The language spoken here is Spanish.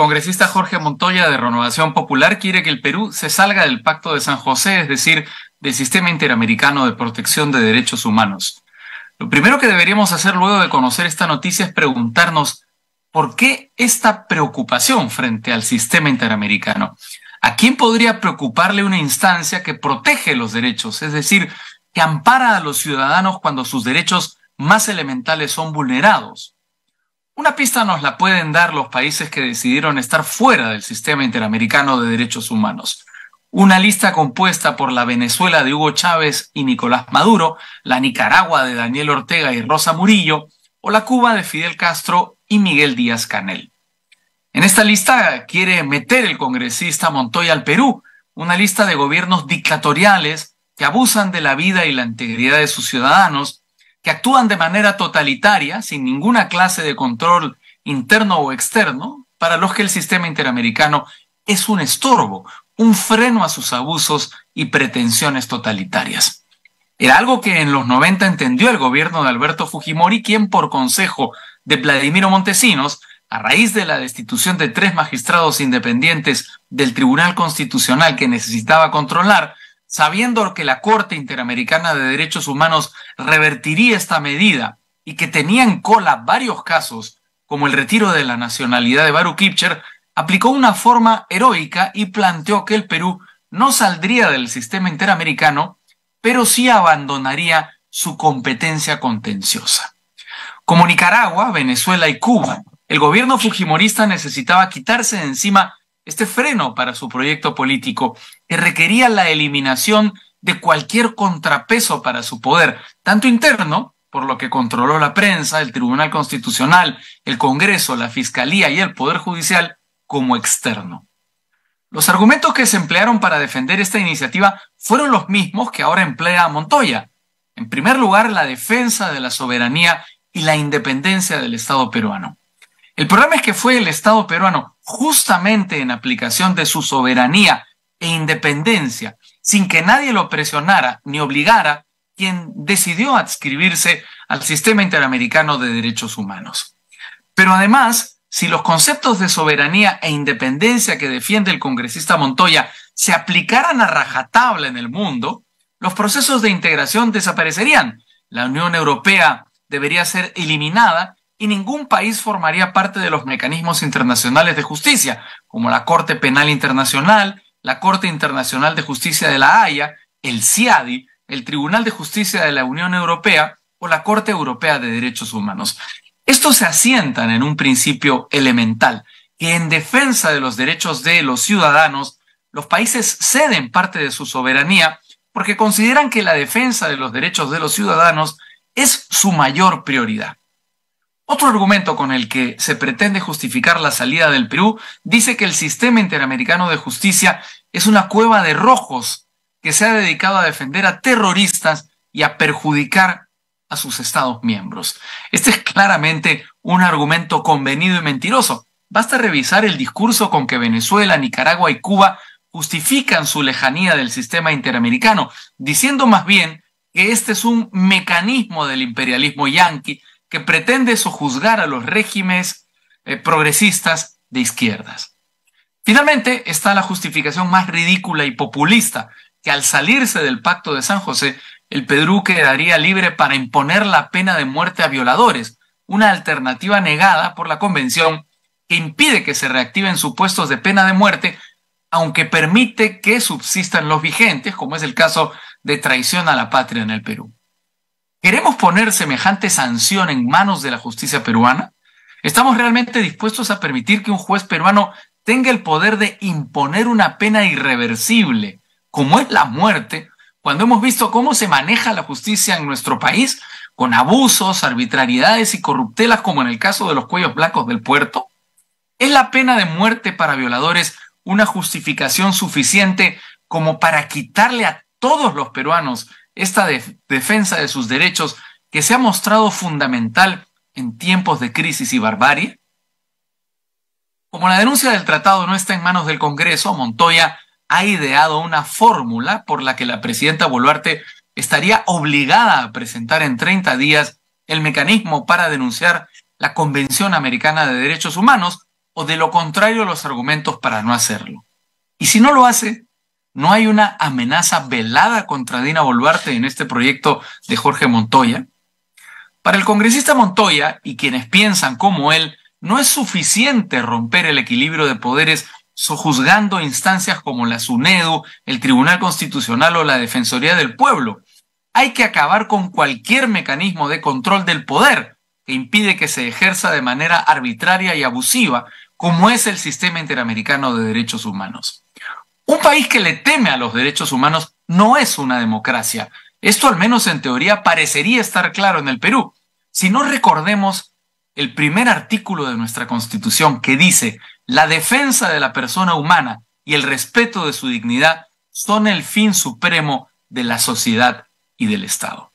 Congresista Jorge Montoya de Renovación Popular quiere que el Perú se salga del Pacto de San José, es decir, del Sistema Interamericano de Protección de Derechos Humanos. Lo primero que deberíamos hacer luego de conocer esta noticia es preguntarnos por qué esta preocupación frente al sistema interamericano. ¿A quién podría preocuparle una instancia que protege los derechos, es decir, que ampara a los ciudadanos cuando sus derechos más elementales son vulnerados? Una pista nos la pueden dar los países que decidieron estar fuera del sistema interamericano de derechos humanos. Una lista compuesta por la Venezuela de Hugo Chávez y Nicolás Maduro, la Nicaragua de Daniel Ortega y Rosa Murillo, o la Cuba de Fidel Castro y Miguel Díaz Canel. En esta lista quiere meter el congresista Montoya al Perú, una lista de gobiernos dictatoriales que abusan de la vida y la integridad de sus ciudadanos que actúan de manera totalitaria, sin ninguna clase de control interno o externo, para los que el sistema interamericano es un estorbo, un freno a sus abusos y pretensiones totalitarias. Era algo que en los 90 entendió el gobierno de Alberto Fujimori, quien por consejo de Vladimiro Montesinos, a raíz de la destitución de tres magistrados independientes del Tribunal Constitucional que necesitaba controlar, sabiendo que la Corte Interamericana de Derechos Humanos revertiría esta medida y que tenía en cola varios casos, como el retiro de la nacionalidad de Baru Kipcher, aplicó una forma heroica y planteó que el Perú no saldría del sistema interamericano, pero sí abandonaría su competencia contenciosa. Como Nicaragua, Venezuela y Cuba, el gobierno fujimorista necesitaba quitarse de encima este freno para su proyecto político que requería la eliminación de cualquier contrapeso para su poder, tanto interno, por lo que controló la prensa, el Tribunal Constitucional, el Congreso, la Fiscalía y el Poder Judicial, como externo. Los argumentos que se emplearon para defender esta iniciativa fueron los mismos que ahora emplea Montoya. En primer lugar, la defensa de la soberanía y la independencia del Estado peruano. El problema es que fue el Estado peruano, justamente en aplicación de su soberanía e independencia, sin que nadie lo presionara ni obligara, quien decidió adscribirse al sistema interamericano de derechos humanos. Pero además, si los conceptos de soberanía e independencia que defiende el congresista Montoya se aplicaran a rajatabla en el mundo, los procesos de integración desaparecerían. La Unión Europea debería ser eliminada y ningún país formaría parte de los mecanismos internacionales de justicia, como la Corte Penal Internacional, la Corte Internacional de Justicia de la Haya, el CIADI, el Tribunal de Justicia de la Unión Europea o la Corte Europea de Derechos Humanos. Estos se asientan en un principio elemental, que en defensa de los derechos de los ciudadanos, los países ceden parte de su soberanía porque consideran que la defensa de los derechos de los ciudadanos es su mayor prioridad. Otro argumento con el que se pretende justificar la salida del Perú dice que el sistema interamericano de justicia es una cueva de rojos que se ha dedicado a defender a terroristas y a perjudicar a sus Estados miembros. Este es claramente un argumento convenido y mentiroso. Basta revisar el discurso con que Venezuela, Nicaragua y Cuba justifican su lejanía del sistema interamericano, diciendo más bien que este es un mecanismo del imperialismo yanqui que pretende sojuzgar a los regímenes eh, progresistas de izquierdas. Finalmente está la justificación más ridícula y populista, que al salirse del pacto de San José, el Perú quedaría libre para imponer la pena de muerte a violadores, una alternativa negada por la Convención que impide que se reactiven supuestos de pena de muerte, aunque permite que subsistan los vigentes, como es el caso de traición a la patria en el Perú. ¿Queremos poner semejante sanción en manos de la justicia peruana? ¿Estamos realmente dispuestos a permitir que un juez peruano tenga el poder de imponer una pena irreversible, como es la muerte, cuando hemos visto cómo se maneja la justicia en nuestro país con abusos, arbitrariedades y corruptelas como en el caso de los cuellos blancos del puerto? ¿Es la pena de muerte para violadores una justificación suficiente como para quitarle a todos los peruanos esta defensa de sus derechos que se ha mostrado fundamental en tiempos de crisis y barbarie? Como la denuncia del tratado no está en manos del Congreso, Montoya ha ideado una fórmula por la que la presidenta Boluarte estaría obligada a presentar en 30 días el mecanismo para denunciar la Convención Americana de Derechos Humanos o de lo contrario los argumentos para no hacerlo. Y si no lo hace, no hay una amenaza velada contra Dina Boluarte en este proyecto de Jorge Montoya. Para el congresista Montoya y quienes piensan como él, no es suficiente romper el equilibrio de poderes sojuzgando instancias como la SUNEDU, el Tribunal Constitucional o la Defensoría del Pueblo. Hay que acabar con cualquier mecanismo de control del poder que impide que se ejerza de manera arbitraria y abusiva, como es el sistema interamericano de derechos humanos. Un país que le teme a los derechos humanos no es una democracia. Esto al menos en teoría parecería estar claro en el Perú. Si no recordemos el primer artículo de nuestra Constitución que dice, la defensa de la persona humana y el respeto de su dignidad son el fin supremo de la sociedad y del Estado.